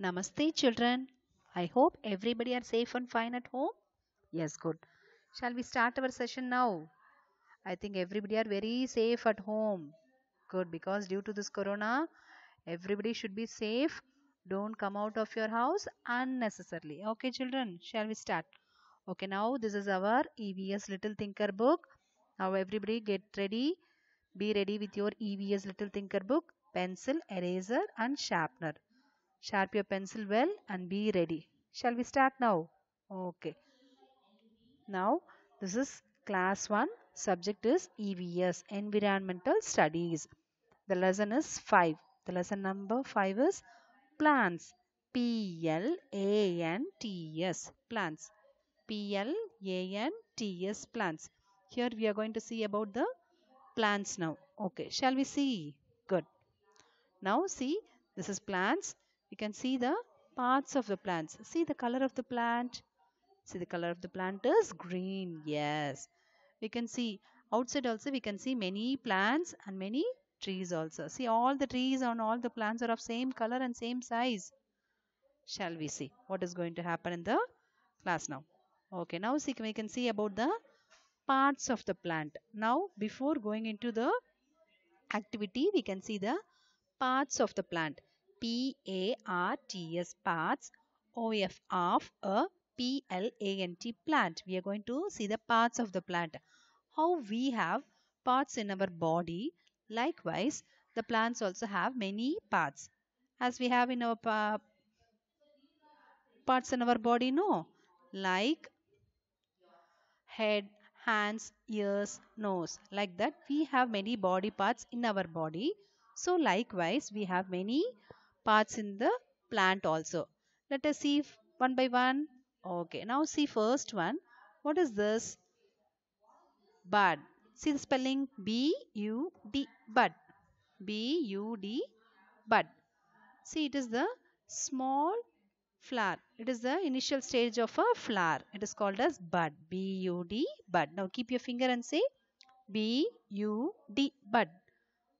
Namaste children. I hope everybody are safe and fine at home. Yes, good. Shall we start our session now? I think everybody are very safe at home. Good because due to this corona everybody should be safe. Don't come out of your house unnecessarily. Okay children, shall we start? Okay now this is our EVS Little Thinker book. Now everybody get ready. Be ready with your EVS Little Thinker book, pencil, eraser and sharpener. Sharp your pencil well and be ready. Shall we start now? Okay. Now, this is class 1. Subject is EVS, Environmental Studies. The lesson is 5. The lesson number 5 is Plants. P-L-A-N-T-S. Plants. P-L-A-N-T-S. Plants. Here we are going to see about the plants now. Okay. Shall we see? Good. Now see, this is plants you can see the parts of the plants. See the color of the plant. See the color of the plant is green. Yes. We can see outside also we can see many plants and many trees also. See all the trees and all the plants are of same color and same size. Shall we see what is going to happen in the class now? Okay, now see we can see about the parts of the plant. Now before going into the activity we can see the parts of the plant. P-A-R-T-S parts, OF of a plant. We are going to see the parts of the plant. How we have parts in our body. Likewise, the plants also have many parts. As we have in our parts in our body, no? Like head, hands, ears, nose. Like that, we have many body parts in our body. So, likewise, we have many parts in the plant also. Let us see one by one. Okay, now see first one. What is this? Bud. See the spelling B-U-D, bud. B-U-D, bud. See it is the small flower. It is the initial stage of a flower. It is called as bud. B-U-D, bud. Now keep your finger and say B-U-D, bud.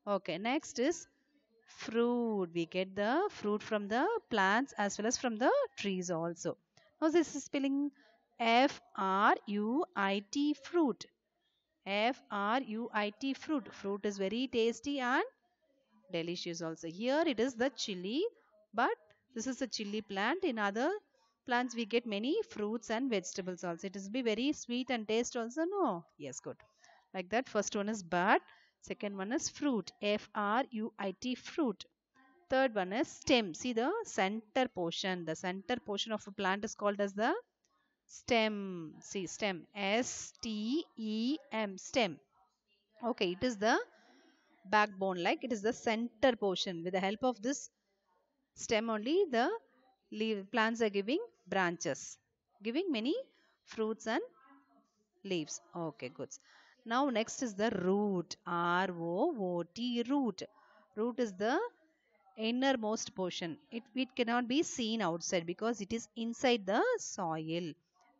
Okay, next is fruit. We get the fruit from the plants as well as from the trees also. Now this is spelling F R U I T fruit. F R U I T fruit. Fruit is very tasty and delicious also. Here it is the chili, but this is a chili plant. In other plants we get many fruits and vegetables also. It is be very sweet and taste also. No. Yes, good. Like that. First one is bud. Second one is fruit. F R U I T fruit. Third one is stem. See the center portion. The center portion of a plant is called as the stem. See stem. S T E M stem. Okay, it is the backbone like it is the center portion. With the help of this stem only the leaf plants are giving branches, giving many fruits and leaves. Okay, good. Now next is the root. R-O-O-T, root. Root is the innermost portion. It, it cannot be seen outside because it is inside the soil.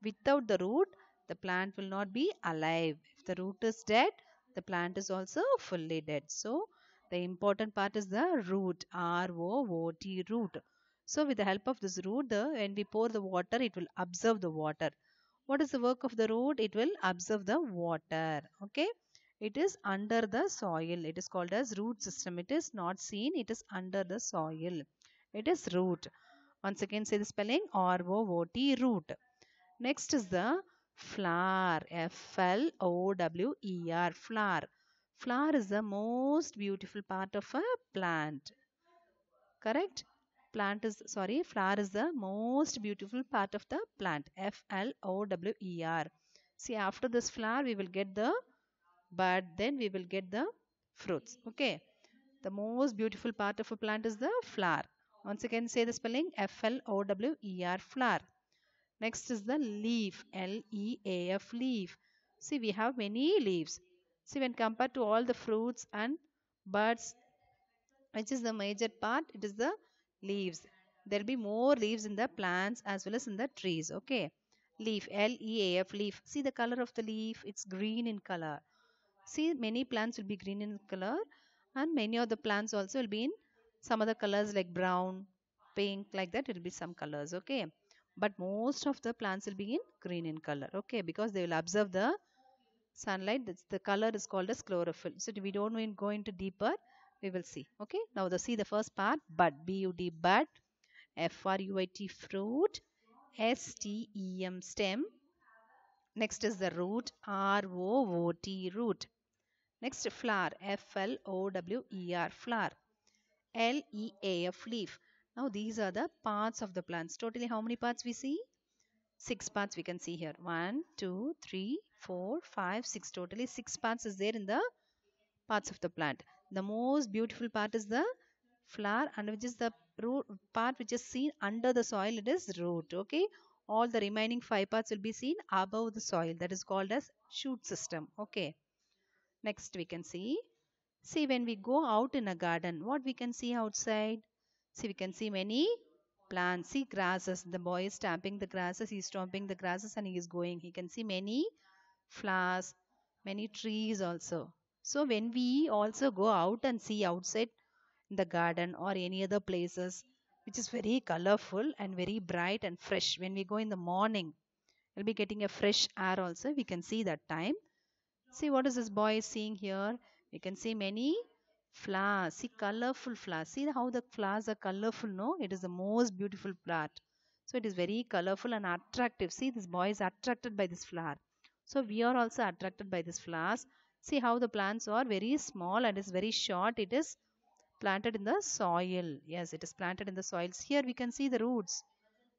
Without the root, the plant will not be alive. If the root is dead, the plant is also fully dead. So, the important part is the root, R-O-O-T, root. So, with the help of this root, the, when we pour the water, it will absorb the water what is the work of the root it will absorb the water okay it is under the soil it is called as root system it is not seen it is under the soil it is root once again say the spelling r o o t root next is the flower f l o w e r flower flower is the most beautiful part of a plant correct plant is, sorry, flower is the most beautiful part of the plant. F-L-O-W-E-R. See, after this flower, we will get the bud. Then we will get the fruits. Okay. The most beautiful part of a plant is the flower. Once again, say the spelling F-L-O-W-E-R, flower. Next is the leaf, L-E-A-F, leaf. See, we have many leaves. See, when compared to all the fruits and birds, which is the major part? It is the leaves there will be more leaves in the plants as well as in the trees okay leaf l e a f leaf see the color of the leaf it's green in color see many plants will be green in color and many of the plants also will be in some other colors like brown pink like that it will be some colors okay but most of the plants will be in green in color okay because they will observe the sunlight That's the color is called as chlorophyll so we don't go into deeper we will see okay now the see the first part bud b u d bud f r u i t fruit s t e m stem next is the root r o o t root next flower f l o w e r flower l e a f leaf now these are the parts of the plants totally how many parts we see six parts we can see here one two three four five six totally six parts is there in the parts of the plant the most beautiful part is the flower and which is the root part which is seen under the soil it is root okay all the remaining five parts will be seen above the soil that is called as shoot system okay next we can see see when we go out in a garden what we can see outside see we can see many plants see grasses the boy is stamping the grasses he is stomping the grasses and he is going he can see many flowers many trees also so when we also go out and see outside in the garden or any other places which is very colorful and very bright and fresh when we go in the morning we'll be getting a fresh air also we can see that time see what is this boy seeing here we can see many flowers see colorful flowers see how the flowers are colorful no it is the most beautiful plant so it is very colorful and attractive see this boy is attracted by this flower so we are also attracted by this flowers See how the plants are very small and is very short. It is planted in the soil. Yes, it is planted in the soils. Here we can see the roots.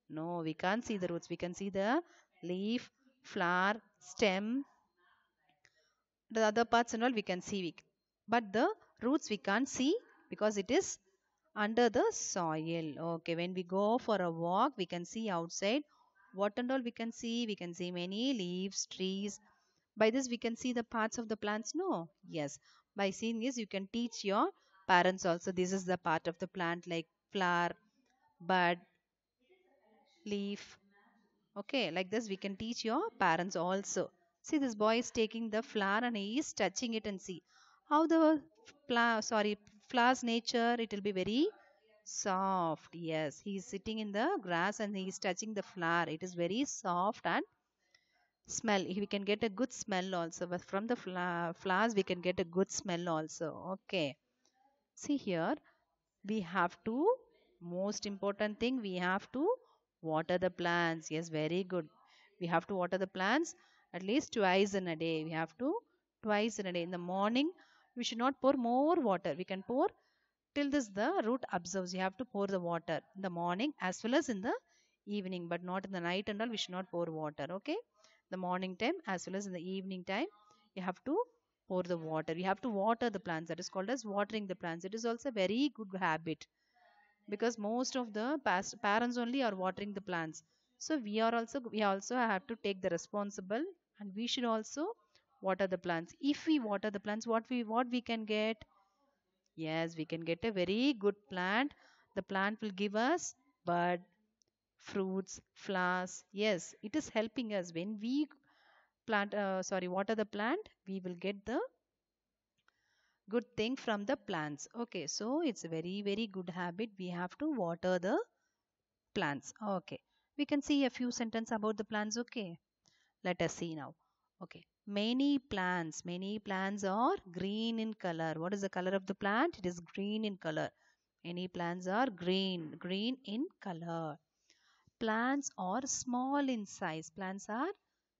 No, we can't see the roots. We can see the leaf, flower, stem. The other parts and all we can see. But the roots we can't see because it is under the soil. Okay, when we go for a walk, we can see outside. What and all we can see? We can see many leaves, trees, by this we can see the parts of the plants? No. Yes. By seeing this you can teach your parents also. This is the part of the plant like flower, bud, leaf. Okay. Like this we can teach your parents also. See this boy is taking the flower and he is touching it and see how the flower, sorry, flower's nature, it will be very soft. Yes, he is sitting in the grass and he is touching the flower. It is very soft and smell we can get a good smell also but from the flowers we can get a good smell also okay see here we have to most important thing we have to water the plants yes very good we have to water the plants at least twice in a day we have to twice in a day in the morning we should not pour more water we can pour till this the root absorbs you have to pour the water in the morning as well as in the evening but not in the night and all we should not pour water okay the morning time as well as in the evening time you have to pour the water you have to water the plants that is called as watering the plants it is also a very good habit because most of the parents only are watering the plants so we are also we also have to take the responsible and we should also water the plants if we water the plants what we what we can get yes we can get a very good plant the plant will give us bud fruits, flowers. Yes, it is helping us. When we plant, uh, sorry, water the plant, we will get the good thing from the plants. Okay, so it's a very, very good habit. We have to water the plants. Okay, we can see a few sentence about the plants. Okay, let us see now. Okay, many plants, many plants are green in color. What is the color of the plant? It is green in color. Many plants are green, green in color plants are small in size. Plants are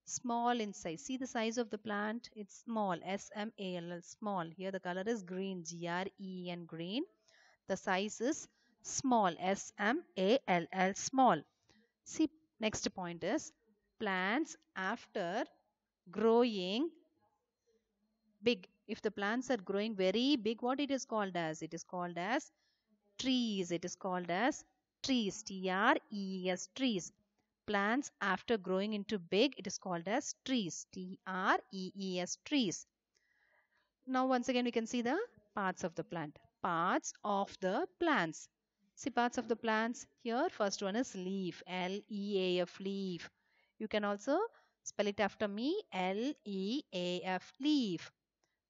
small in size. See the size of the plant? It's small. S-M-A-L-L, small. Here the color is green. G-R-E-N, green. The size is small. S-M-A-L-L, small. See, next point is plants after growing big. If the plants are growing very big, what it is called as? It is called as trees. It is called as trees t-r-e-e-s trees plants after growing into big it is called as trees t-r-e-e-s trees now once again we can see the parts of the plant parts of the plants see parts of the plants here first one is leaf l-e-a-f leaf you can also spell it after me l-e-a-f leaf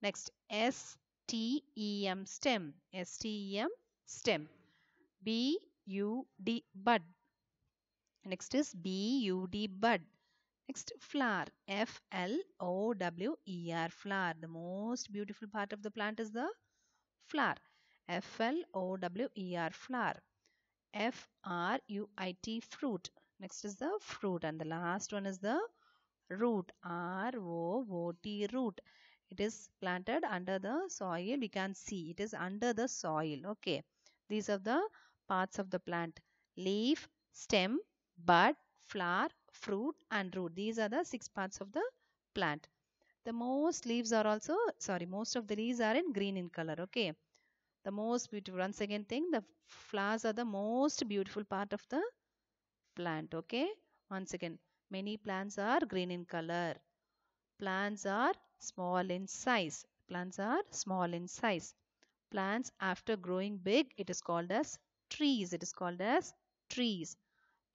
next s-t-e-m stem s-t-e-m stem B U D bud. Next is B U D bud. Next flower F L O W E R flower. The most beautiful part of the plant is the flower. F L O W E R flower. F R U I T fruit. Next is the fruit and the last one is the root R O O T root. It is planted under the soil. We can see it is under the soil. Okay. These are the parts of the plant leaf, stem, bud, flower, fruit and root. These are the six parts of the plant. The most leaves are also, sorry, most of the leaves are in green in color, okay. The most beautiful, once again thing, the flowers are the most beautiful part of the plant, okay. Once again, many plants are green in color. Plants are small in size. Plants are small in size. Plants after growing big, it is called as trees. It is called as trees.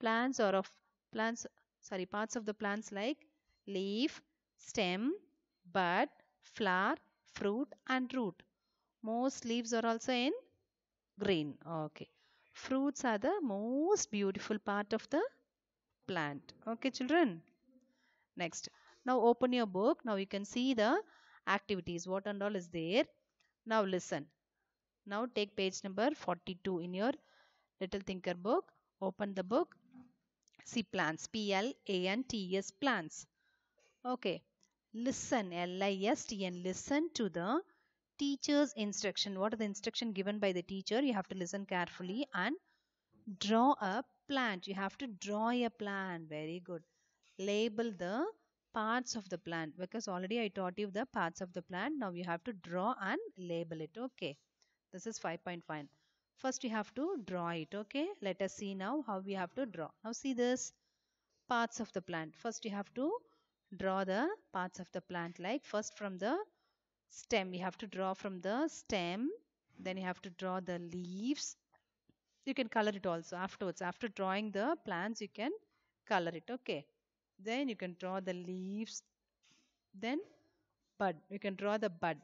Plants are of plants, sorry, parts of the plants like leaf, stem, bud, flower, fruit and root. Most leaves are also in green. Okay. Fruits are the most beautiful part of the plant. Okay, children. Next. Now open your book. Now you can see the activities. What and all is there. Now listen. Now take page number 42 in your Little Thinker book. Open the book. See plants. P-L-A-N-T-S plants. Okay. Listen. L-I-S-T-N. Listen to the teacher's instruction. What are the instruction given by the teacher? You have to listen carefully and draw a plant. You have to draw a plant. Very good. Label the parts of the plant because already I taught you the parts of the plant. Now you have to draw and label it. Okay. This is 5.5. First we have to draw it. Okay. Let us see now how we have to draw. Now see this parts of the plant. First you have to draw the parts of the plant like first from the stem. You have to draw from the stem. Then you have to draw the leaves. You can color it also afterwards. After drawing the plants you can color it. Okay. Then you can draw the leaves. Then bud. You can draw the bud.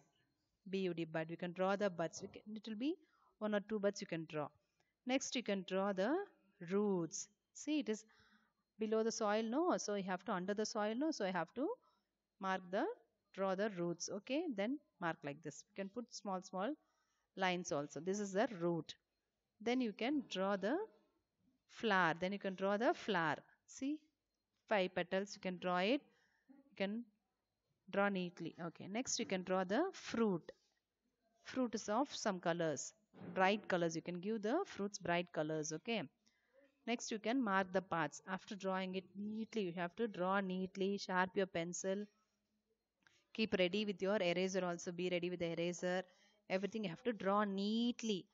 BUD bud. We can draw the buds. it will be one or two buds you can draw. Next you can draw the roots. See it is below the soil no. So you have to under the soil no. So I have to mark the draw the roots. Okay then mark like this. You can put small small lines also. This is the root. Then you can draw the flower. Then you can draw the flower. See five petals you can draw it. You can draw neatly okay next you can draw the fruit fruit is of some colors bright colors you can give the fruits bright colors okay next you can mark the parts after drawing it neatly you have to draw neatly sharp your pencil keep ready with your eraser also be ready with the eraser everything you have to draw neatly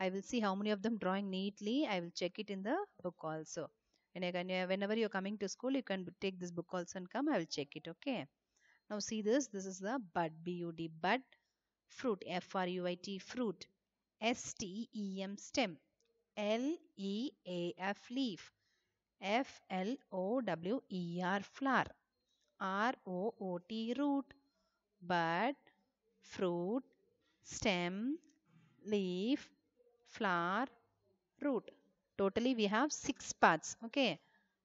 i will see how many of them drawing neatly i will check it in the book also and again whenever you're coming to school you can take this book also and come i will check it okay now see this, this is the bud, B-U-D, bud, fruit, F-R-U-I-T, fruit, S-T-E-M, stem, L-E-A-F, leaf, F-L-O-W-E-R, flower, R-O-O-T, root, bud, fruit, stem, leaf, flower, root. Totally we have six parts, okay.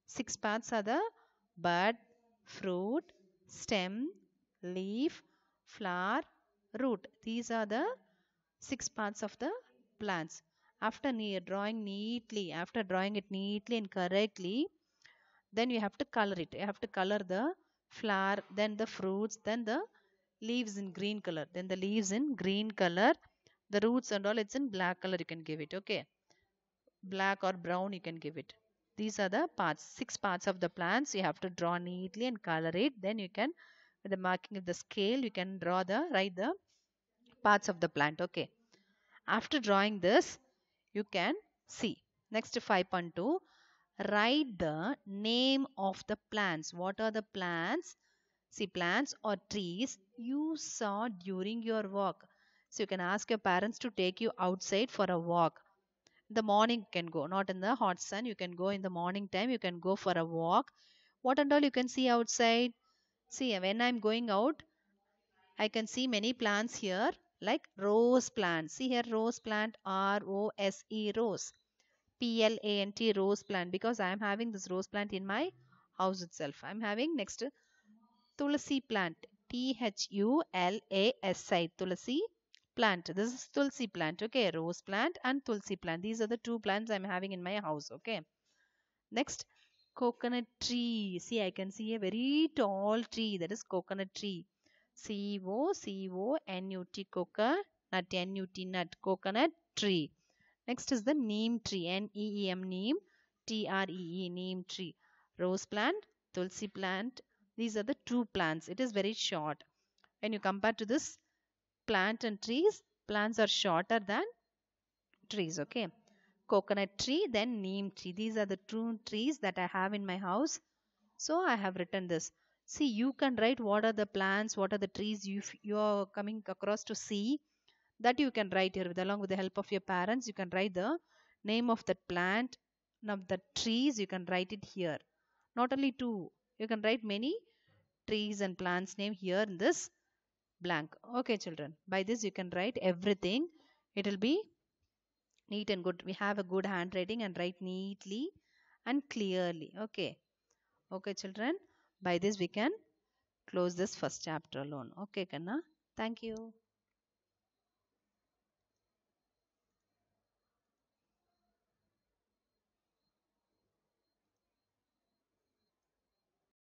Six parts are the bud, fruit, stem, leaf, flower, root. These are the six parts of the plants. After drawing neatly, after drawing it neatly and correctly, then you have to color it. You have to color the flower, then the fruits, then the leaves in green color. Then the leaves in green color, the roots and all it's in black color you can give it. Okay. Black or brown you can give it these are the parts six parts of the plants you have to draw neatly and color it then you can with the marking of the scale you can draw the write the parts of the plant okay after drawing this you can see next 5.2 write the name of the plants what are the plants see plants or trees you saw during your walk so you can ask your parents to take you outside for a walk the morning you can go not in the hot sun you can go in the morning time you can go for a walk what and all you can see outside see when i'm going out i can see many plants here like rose plant see here rose plant r o s e rose p l a n t rose plant because i am having this rose plant in my house itself i'm having next tulsi plant t h u l a s i tulsi plant this is tulsi plant okay rose plant and tulsi plant these are the two plants i'm having in my house okay next coconut tree see i can see a very tall tree that is coconut tree c o c o n u t coconut n u t nut coconut tree next is the neem tree n e e m neem t r e e neem tree rose plant tulsi plant these are the two plants it is very short when you compare to this plant and trees plants are shorter than trees okay coconut tree then neem tree these are the two trees that i have in my house so i have written this see you can write what are the plants what are the trees you you are coming across to see that you can write here with along with the help of your parents you can write the name of that plant of the trees you can write it here not only two you can write many trees and plants name here in this blank okay children by this you can write everything it will be neat and good we have a good handwriting and write neatly and clearly okay okay children by this we can close this first chapter alone okay kanna thank you